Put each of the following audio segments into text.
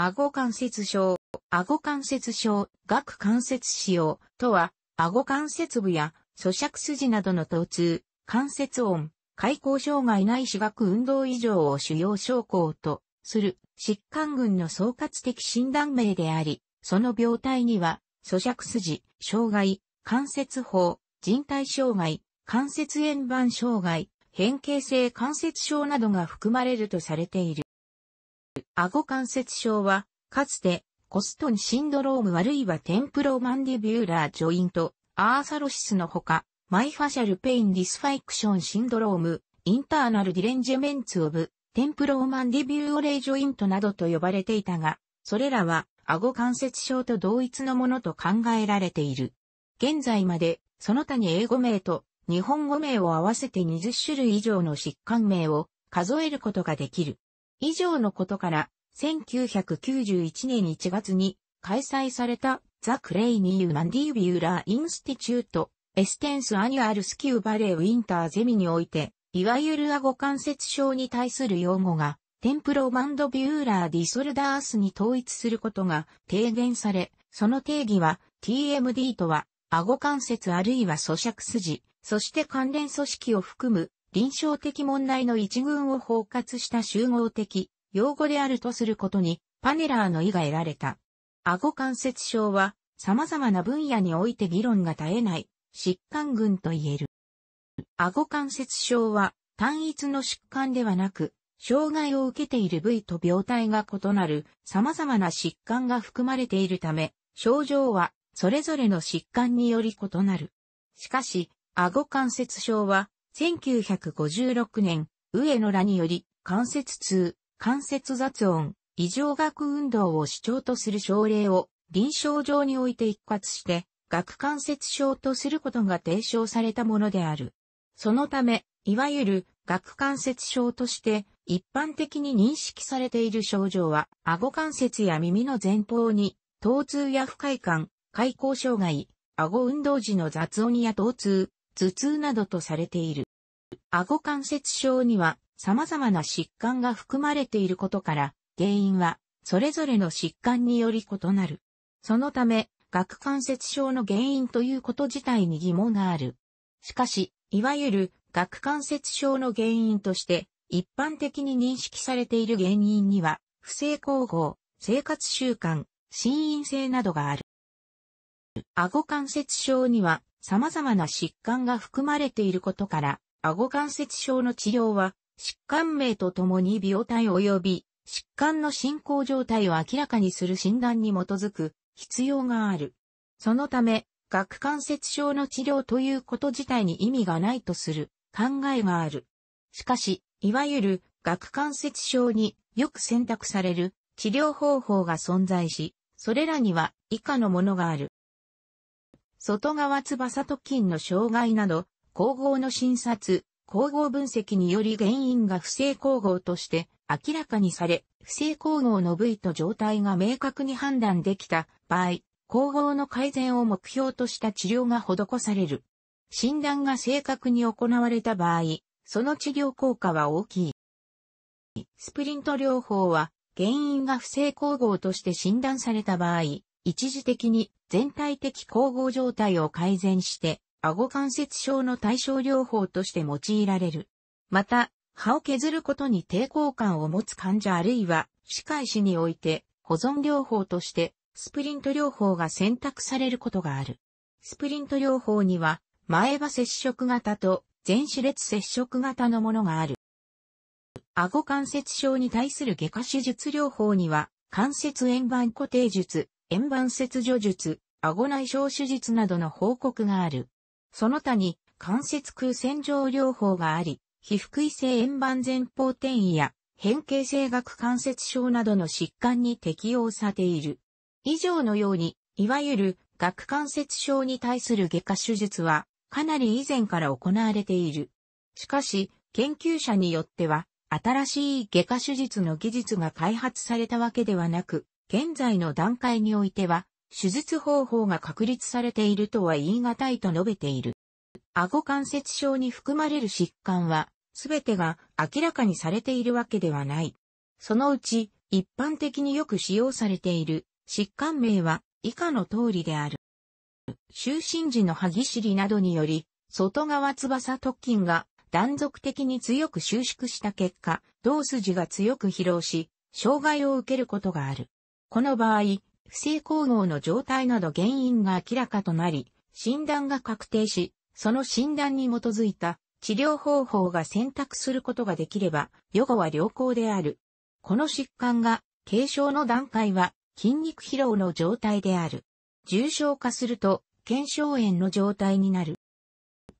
顎関節症、顎関節症、顎関節使用とは、顎関節部や咀嚼筋などの疼痛、関節音、開口障害ないし顎運動異常を主要症候とする疾患群の総括的診断名であり、その病態には、咀嚼筋、障害、関節法、人体障害、関節円盤障害、変形性関節症などが含まれるとされている。顎関節症は、かつて、コストンシンドロームあるいはテンプロマンディビューラージョイント、アーサロシスのほか、マイファシャルペインディスファイクションシンドローム、インターナルディレンジェメンツオブ、テンプローマンディビューオレージョイントなどと呼ばれていたが、それらは、顎関節症と同一のものと考えられている。現在まで、その他に英語名と日本語名を合わせて20種類以上の疾患名を数えることができる。以上のことから、1991年1月に開催されたザ・クレイニー・マンディビューラー・インスティチュート・エステンス・アニュアル・スキュー・バレー・ウィンター・ゼミにおいて、いわゆるアゴ関節症に対する用語が、テンプロ・マンド・ビューラー・ディソルダースに統一することが提言され、その定義は TMD とは、顎関節あるいは咀嚼筋、そして関連組織を含む臨床的問題の一群を包括した集合的用語であるとすることに、パネラーの意が得られた。顎関節症は、様々な分野において議論が絶えない疾患群と言える。顎関節症は単一の疾患ではなく、障害を受けている部位と病態が異なる様々な疾患が含まれているため、症状はそれぞれの疾患により異なる。しかし、顎関節症は1956年、上野らにより、関節痛、関節雑音、異常学運動を主張とする症例を臨床上において一括して、顎関節症とすることが提唱されたものである。そのため、いわゆる顎関節症として一般的に認識されている症状は、顎関節や耳の前方に、疼痛や不快感、開口障害、顎運動時の雑音や疼痛、頭痛などとされている。顎関節症には様々な疾患が含まれていることから、原因はそれぞれの疾患により異なる。そのため、顎関節症の原因ということ自体に疑問がある。しかし、いわゆる顎関節症の原因として、一般的に認識されている原因には、不正光合、生活習慣、心因性などがある。顎関節症には様々な疾患が含まれていることから、顎関節症の治療は、疾患名とともに病態及び疾患の進行状態を明らかにする診断に基づく必要がある。そのため、顎関節症の治療ということ自体に意味がないとする考えがある。しかし、いわゆる顎関節症によく選択される治療方法が存在し、それらには以下のものがある。外側翼突筋の障害など、光合の診察、光合分析により原因が不正光合として明らかにされ、不正光合の部位と状態が明確に判断できた場合、光合の改善を目標とした治療が施される。診断が正確に行われた場合、その治療効果は大きい。スプリント療法は、原因が不正光合として診断された場合、一時的に全体的光合状態を改善して、顎関節症の対症療法として用いられる。また、歯を削ることに抵抗感を持つ患者あるいは、歯科医師において、保存療法として、スプリント療法が選択されることがある。スプリント療法には、前歯接触型と全歯列接触型のものがある。顎関節症に対する外科手術療法には、関節円盤固定術、円盤切除術、顎内障手術などの報告がある。その他に関節空洗浄療法があり、皮膚異性円盤前方転移や変形性顎関節症などの疾患に適用されている。以上のように、いわゆる顎関節症に対する外科手術はかなり以前から行われている。しかし、研究者によっては、新しい外科手術の技術が開発されたわけではなく、現在の段階においては、手術方法が確立されているとは言い難いと述べている。顎関節症に含まれる疾患は、すべてが明らかにされているわけではない。そのうち、一般的によく使用されている疾患名は以下の通りである。就寝時の歯ぎしりなどにより、外側翼突筋が断続的に強く収縮した結果、胴筋が強く疲労し、障害を受けることがある。この場合、不正抗合の状態など原因が明らかとなり、診断が確定し、その診断に基づいた治療方法が選択することができれば、予後は良好である。この疾患が軽症の段階は筋肉疲労の状態である。重症化すると、腱鞘炎の状態になる。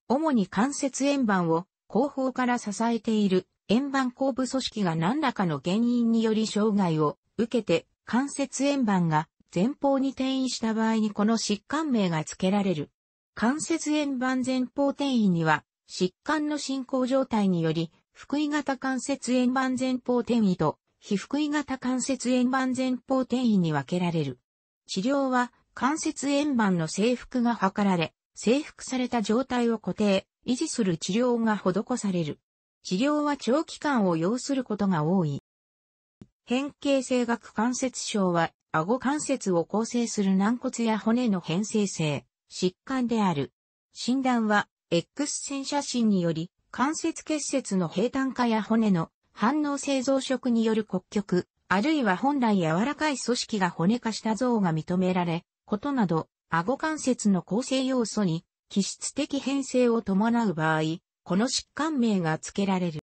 主に関節円盤を後方から支えている円盤後部組織が何らかの原因により障害を受けて関節円盤が前方に転移した場合にこの疾患名が付けられる。関節円盤前方転移には、疾患の進行状態により、腹位型関節円盤前方転移と、非腹位型関節円盤前方転移に分けられる。治療は、関節円盤の制服が図られ、制服された状態を固定、維持する治療が施される。治療は長期間を要することが多い。変形性学関節症は顎関節を構成する軟骨や骨の変性性、疾患である。診断は、X 線写真により、関節結節の平坦化や骨の反応性増殖による骨局、あるいは本来柔らかい組織が骨化した像が認められ、ことなど、顎関節の構成要素に、気質的変性を伴う場合、この疾患名が付けられる。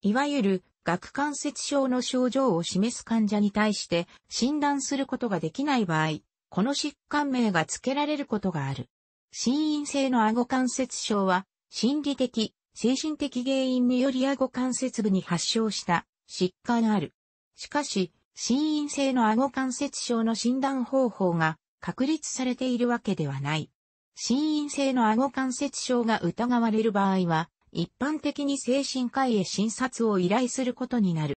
いわゆる、顎関節症の症状を示す患者に対して診断することができない場合、この疾患名が付けられることがある。心因性の顎関節症は、心理的、精神的原因により顎関節部に発症した疾患ある。しかし、心因性の顎関節症の診断方法が確立されているわけではない。心因性の顎関節症が疑われる場合は、一般的に精神科医へ診察を依頼することになる。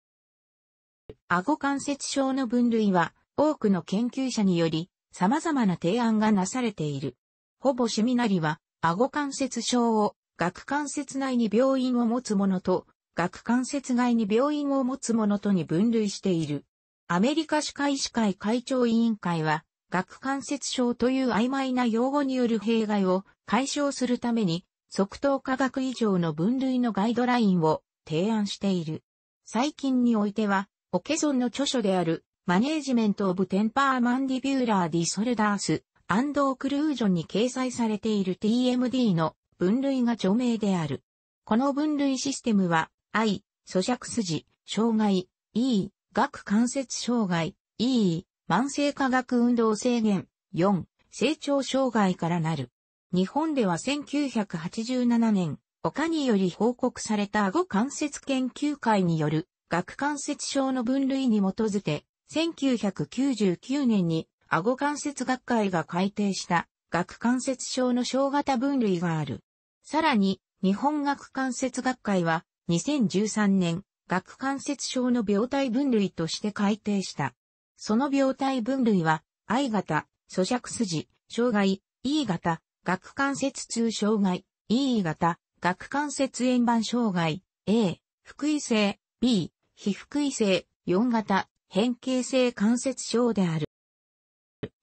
顎関節症の分類は、多くの研究者により、様々な提案がなされている。ほぼシミナリは、顎関節症を、顎関節内に病院を持つ者と、顎関節外に病院を持つ者とに分類している。アメリカ歯科医師会会長委員会は、顎関節症という曖昧な用語による弊害を解消するために、即答科学以上の分類のガイドラインを提案している。最近においては、オケソンの著書である、マネージメント・オブ・テンパー・マンディビューラー・ディソルダース、アンド・オクルージョンに掲載されている TMD の分類が著名である。この分類システムは、I、咀嚼筋、障害、E、顎関節障害、E、慢性化学運動制限、4、成長障害からなる。日本では1987年、他により報告された顎関節研究会による、顎関節症の分類に基づけ、1999年に顎関節学会が改定した、顎関節症の小型分類がある。さらに、日本顎関節学会は、2013年、顎関節症の病態分類として改定した。その病態分類は、I 型、咀嚼筋、障害、E 型、顎関節痛障害、E 型、顎関節円盤障害、A、腹位性、B、非腹位性、4型、変形性関節症である。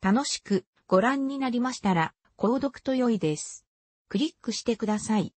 楽しくご覧になりましたら、購読と良いです。クリックしてください。